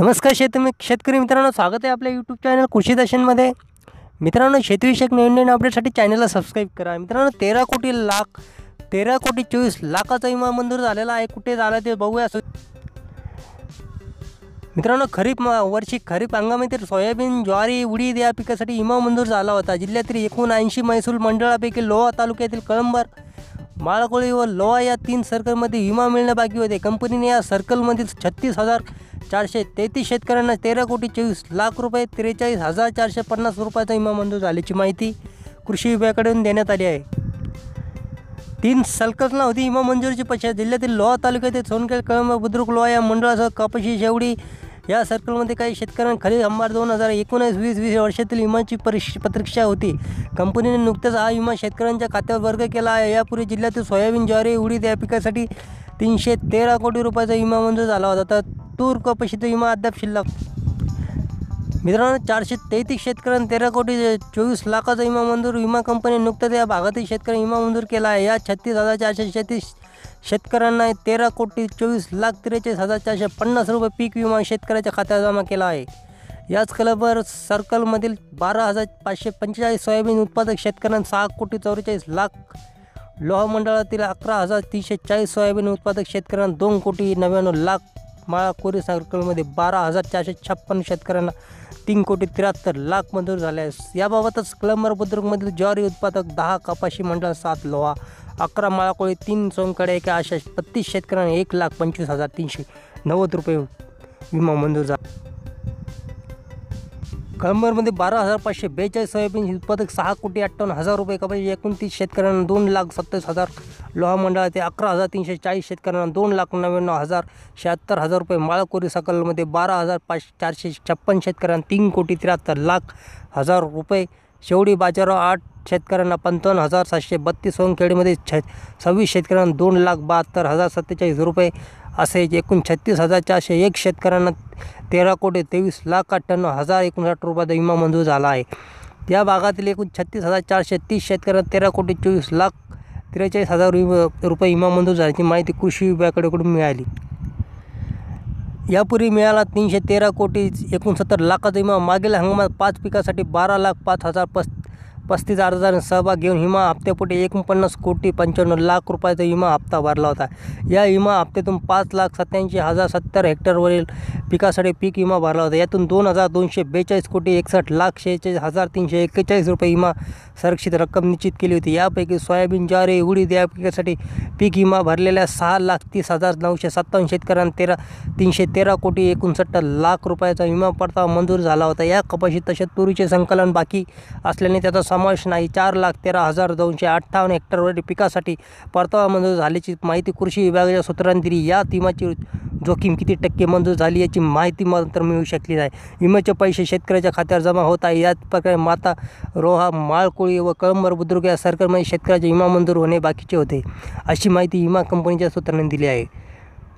नमस्कार शेत शेतकरी मित्रांनो स्वागत आहे आपल्या यूट्यूब चॅनल कृषी दर्शनमध्ये मित्रांनो शेतीविषयक नवीन नवीन अपडेटसाठी चॅनलला सबस्क्राईब करा मित्रांनो तेरा कोटी लाख तेरा कोटी चोवीस लाखाचा विमा मंजूर झालेला आहे कुठे झाला ते बघूया मित्रांनो खरीप वर्षी खरीप हंगामातील सोयाबीन ज्वारी उडीद या पिकासाठी विमा मंजूर झाला होता जिल्ह्यातील एकूण ऐंशी महसूल मंडळापैकी लोहा तालुक्यातील कळंबर माळकोळी व लोहा या तीन सर्कलमध्ये विमा मिळणे बाकी होते कंपनीने या सर्कलमधील छत्तीस हजार चारशे तेहतीस शेतकऱ्यांना तेरा कोटी चोवीस लाख रुपये त्रेचाळीस हजार चारशे पन्नास रुपयाचा विमा मंजूर झाल्याची माहिती कृषी विभागाकडून देण्यात आली आहे तीन संकल्पना होती विमा मंजुरीची पश्चात जिल्ह्यातील लोहा तालुक्यातील सोनखेड कळंब बुद्रुक लोहा या मंडळासह कापशी शेवडी या सर्कलमध्ये काही शेतकऱ्यांना खाली हंबार दोन हजार एकोणीस वीस वीस वर्षातील विमाची परीक्ष परीक्षा होती कंपनीने नुकतंच हा विमा शेतकऱ्यांच्या खात्यावर वर्ग केला आहे यापूर्वी जिल्ह्यातील सोयाबीन ज्वारी उडीद या पिकासाठी तीनशे तेरा कोटी रुपयाचा विमा मंजूर झाला होता तर टूर कपाशीचा विमा अद्याप शिल्लक मित्रांनो चारशे तेहतीस शेतकऱ्यांना तेरा कोटी चोवीस लाखाचा विमा मंजूर विमा कंपनी नुकतंच या भागातील शेतकरी विमा मंजूर केला आहे या छत्तीस हजार चारशे छत्तीस शेतकऱ्यांना तेरा कोटी चोवीस लाख त्रेचाळीस हजार चारशे पन्नास रुपये पीक विमा शेतकऱ्याच्या खात्यात जमा केला आहे याच क्लबवर सर्कलमधील बारा हजार पाचशे पंचेचाळीस सोयाबीन उत्पादक शेतकऱ्यांना सहा कोटी चौवेचाळीस लाख लोहमंडळातील अकरा हजार तीनशे चाळीस सोयाबीन उत्पादक शेतकऱ्यांना दोन कोटी नव्याण्णव लाख माळा कोरी सर्कलमध्ये बारा हजार चारशे छप्पन्न शेतकऱ्यांना तीन कोटी त्र्याहत्तर लाख मंजूर झाले आहे याबाबतच क्लमर बुद्रुकमधील ज्वारी उत्पादक दहा कपाशी मंडळ सात लोहा अकरा माळाकोळी तीन सोनकडे एका अशा बत्तीस शेतकऱ्यांना एक लाख पंचवीस हजार तीनशे नव्वद रुपये विमा मंजूर झाला कळंबरमध्ये बारा हजार पाचशे बेचाळीस सोयाबीन उत्पादक सहा कोटी अठ्ठावन्न हजार रुपये कपाशी एकोणतीस शेतकऱ्यांना दोन लाख सत्तावीस हजार लोहा मंडळाचे अकरा हजार तीनशे चाळीस शेतकऱ्यांना दोन लाख नव्याण्णव हजार शहात्तर हजार रुपये माळकोरी सकलमध्ये बारा हजार पाच चारशे छप्पन शेतकऱ्यांना तीन कोटी त्र्याहत्तर लाख हजार रुपये शेवडी बाजाराव आठ शेतकऱ्यांना पंचावन्न हजार सातशे बत्तीस सोनखेडीमध्ये छ सव्वीस शेतकऱ्यांना दोन लाख बहात्तर हजार सत्तेचाळीस रुपये असे एकूण छत्तीस हजार चारशे एक शेतकऱ्यांना तेरा कोटी तेवीस लाख अठ्ठ्याण्णव हजार एकोणसाठ रुपयाचा विमा मंजूर झाला आहे या भागातील एकूण छत्तीस हजार चारशे तीस शेतकऱ्यांना तेरा कोटी चोवीस लाख त्रेचाळीस हजार रुपये विमा मंजूर झाल्याची माहिती कृषी विभागाकडेकडून मिळाली यापूर्वी मिळाला तीनशे तेरा कोटी एकोणसत्तर लाखाचा विमा मागील हंगामात पाच पिकासाठी बारा लाख पाच हजार पस्त पस्तीस अर्जदारांनी सहभाग घेऊन विमा हप्त्यापोटी एकोणपन्नास कोटी पंच्याण्णव लाख रुपयाचा विमा हप्ता भरला होता या विमा हप्त्यातून पाच लाख सत्याऐंशी हजार सत्तर हेक्टरवरील पिकासाठी पीक विमा भरला होता यातून दोन हजार दोनशे बेचाळीस कोटी एकसष्ट लाख शेहेचाळीस हजार तीनशे एक्केचाळीस रुपये विमा संरक्षित रक्कम निश्चित केली होती यापैकी सोयाबीन ज्वारी उडीद या पिकासाठी पीक विमा भरलेल्या सहा लाख तीस हजार नऊशे सत्तावन्न शेतकऱ्यांना तेरा तीनशे तेरा कोटी एकोणसत्तर लाख रुपयाचा विमा परतावा मंजूर झाला होता या कपाशी तसेच तुरीचे संकलन बाकी असल्याने त्याचा समावेश नाही चार लाख तेरा हजार दोनशे अठ्ठावन्न हेक्टरवरील पिकासाठी परतावा मंजूर झाल्याची माहिती कृषी विभागाच्या सूत्रांनी दिली या विमाची जोखीम किती टक्के मंजूर झाली याची माहिती मात्र मिळू शकली नाही विम्याचे पैसे शेतकऱ्याच्या खात्यावर जमा होत आहे याच प्रकारे माता रोहा माळकोळी व कळंबर बुद्रुक या सरकारमध्ये शेतकऱ्याचे विमा मंजूर होणे बाकीचे होते अशी माहिती विमा कंपनीच्या सूत्रांनी दिली आहे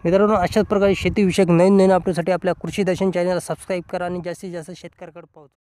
मित्रांनो अशाच प्रकारे शेतीविषयक नवीन नवीन अपडेटसाठी आपल्या कृषी दर्शन चॅनलला सबस्क्राईब करा आणि जास्तीत जास्त शेतकऱ्याकडे पाहतो